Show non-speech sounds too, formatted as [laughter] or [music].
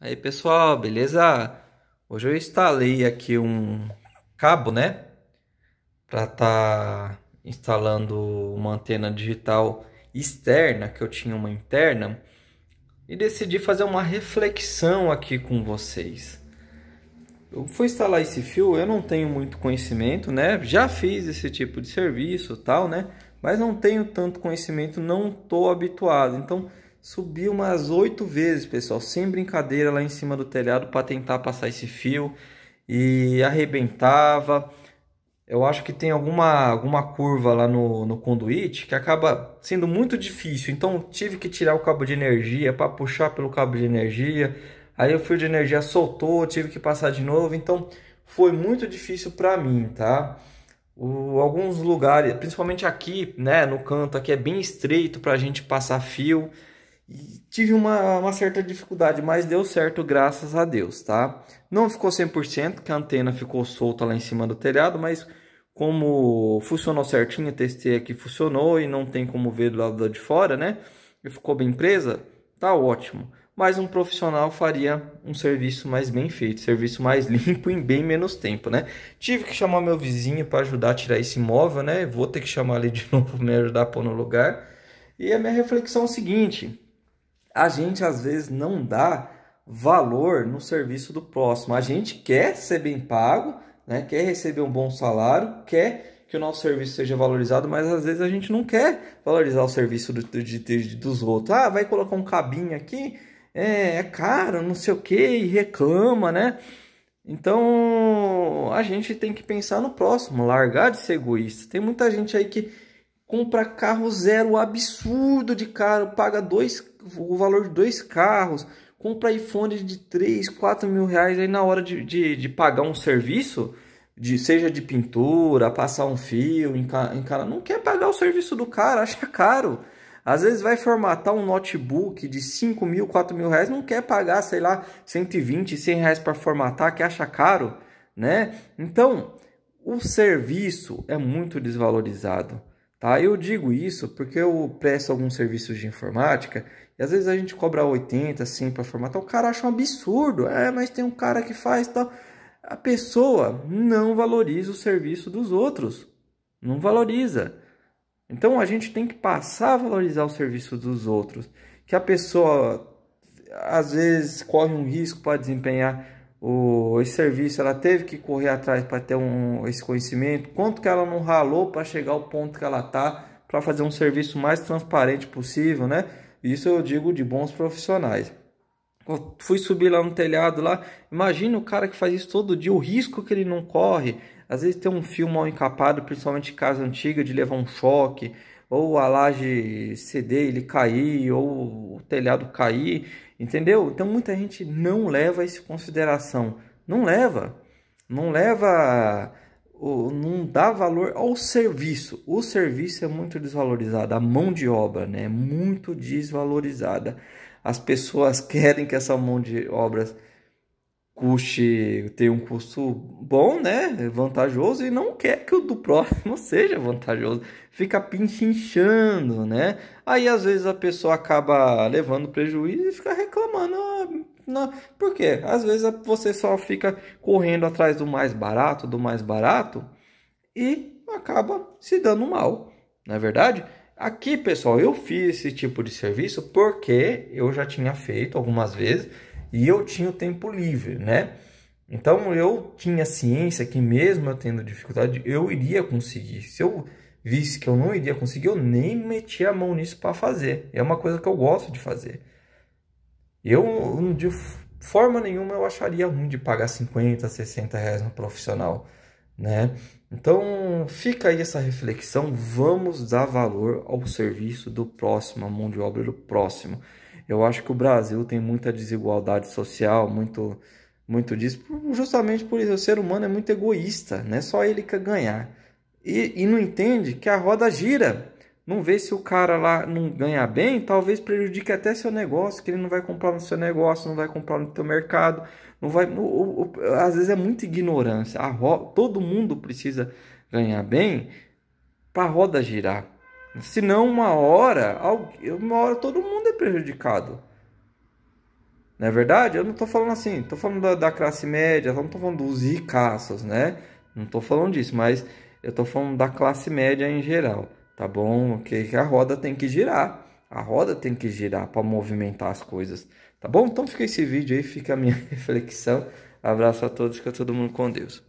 Aí pessoal, beleza? Hoje eu instalei aqui um cabo, né? Pra tá instalando uma antena digital externa, que eu tinha uma interna, e decidi fazer uma reflexão aqui com vocês. Eu fui instalar esse fio, eu não tenho muito conhecimento, né? Já fiz esse tipo de serviço, tal, né? Mas não tenho tanto conhecimento, não tô habituado. Então, subi umas oito vezes, pessoal, sem brincadeira, lá em cima do telhado para tentar passar esse fio e arrebentava. Eu acho que tem alguma, alguma curva lá no, no conduíte que acaba sendo muito difícil. Então tive que tirar o cabo de energia para puxar pelo cabo de energia. Aí o fio de energia soltou, tive que passar de novo. Então foi muito difícil para mim, tá? O, alguns lugares, principalmente aqui, né, no canto aqui é bem estreito para a gente passar fio. E tive uma, uma certa dificuldade, mas deu certo, graças a Deus, tá? Não ficou 100%, que a antena ficou solta lá em cima do telhado, mas como funcionou certinho, testei aqui, funcionou e não tem como ver do lado de fora, né? E ficou bem presa, tá ótimo. Mas um profissional faria um serviço mais bem feito, serviço mais [laughs] limpo em bem menos tempo, né? Tive que chamar meu vizinho para ajudar a tirar esse móvel, né? Vou ter que chamar ele de [laughs] novo para me ajudar a pôr no lugar. E a minha reflexão é o seguinte, a gente às vezes não dá valor no serviço do próximo. A gente quer ser bem pago, né? quer receber um bom salário, quer que o nosso serviço seja valorizado, mas às vezes a gente não quer valorizar o serviço do, de, dos outros. Ah, vai colocar um cabinho aqui, é, é caro, não sei o que, e reclama, né? Então a gente tem que pensar no próximo, largar de ser egoísta. Tem muita gente aí que compra carro zero absurdo de caro, paga dois, o valor de dois carros, compra iPhone de 3, 4 mil reais, aí na hora de, de, de pagar um serviço, de, seja de pintura, passar um fio, encara, não quer pagar o serviço do cara, [laughs] acha caro. Às vezes vai formatar um notebook de 5 mil, 4 mil reais, não quer pagar, sei lá, 120, 100 reais para formatar, que acha caro, né? Então, o serviço é muito desvalorizado. Tá? Eu digo isso porque eu presto alguns serviços de informática e às vezes a gente cobra 80, 100 para formatar. O cara acha um absurdo. É, mas tem um cara que faz tal. A pessoa não valoriza o serviço dos outros. Não valoriza. Então a gente tem que passar a valorizar o serviço dos outros. Que a pessoa às vezes corre um risco para desempenhar o, esse serviço, ela teve que correr atrás para ter um, esse conhecimento, quanto que ela não ralou para chegar ao ponto que ela está, para fazer um serviço mais transparente possível, né? Isso eu digo de bons profissionais. Eu fui subir lá no telhado lá, imagina o cara que faz isso todo dia, o risco que ele não corre. Às vezes tem um fio mal encapado, principalmente casa antiga, de levar um choque, ou a laje ceder, ele cair, ou o telhado cair Entendeu? Então muita gente não leva isso em consideração. Não leva. Não leva. Não dá valor ao serviço. O serviço é muito desvalorizado. A mão de obra né, é muito desvalorizada. As pessoas [laughs] querem que essa mão de obras custe ter um custo bom, né? Vantajoso e não quer que o do próximo [laughs] seja vantajoso. Fica pinchinchando, né? Aí às vezes a pessoa acaba levando prejuízo e fica reclamando. porque ah, não. Por quê? Às vezes você só fica correndo atrás do mais barato, do mais barato e acaba se dando mal, não é verdade? Aqui, pessoal, eu fiz esse tipo de serviço porque eu já tinha feito algumas vezes e eu tinha o tempo livre, né? Então eu tinha ciência que mesmo eu tendo dificuldade, eu iria conseguir. Se eu visse que eu não iria conseguir, eu nem metia a mão nisso para fazer. É uma coisa que eu gosto de fazer. Eu, de forma nenhuma, eu acharia ruim de pagar 50, 60 reais no profissional, né? Então, fica aí essa reflexão. Vamos dar valor ao serviço do próximo, à mão de obra do próximo. Eu acho que o Brasil tem muita desigualdade social, muito, muito disso, justamente por isso. O ser humano é muito egoísta, né? só ele quer ganhar. E, e não entende que a roda gira. Não vê se o cara lá não ganha bem, talvez prejudique até seu negócio, que ele não vai comprar no seu negócio, não vai comprar no teu mercado, não vai. Ou, ou, às vezes é muita ignorância. Roda, todo mundo precisa ganhar bem para a roda girar não uma hora, uma hora todo mundo é prejudicado. Não é verdade? Eu não estou falando assim, estou falando da, da, classe média, não estou falando dos ricaços, né? Não estou falando disso, mas eu estou falando da classe média em geral, tá bom? Que, a roda tem que girar, a roda tem que girar para movimentar as coisas, tá bom? Então fica esse vídeo aí, fica a minha [laughs] reflexão. Abraço a todos, fica todo mundo com Deus.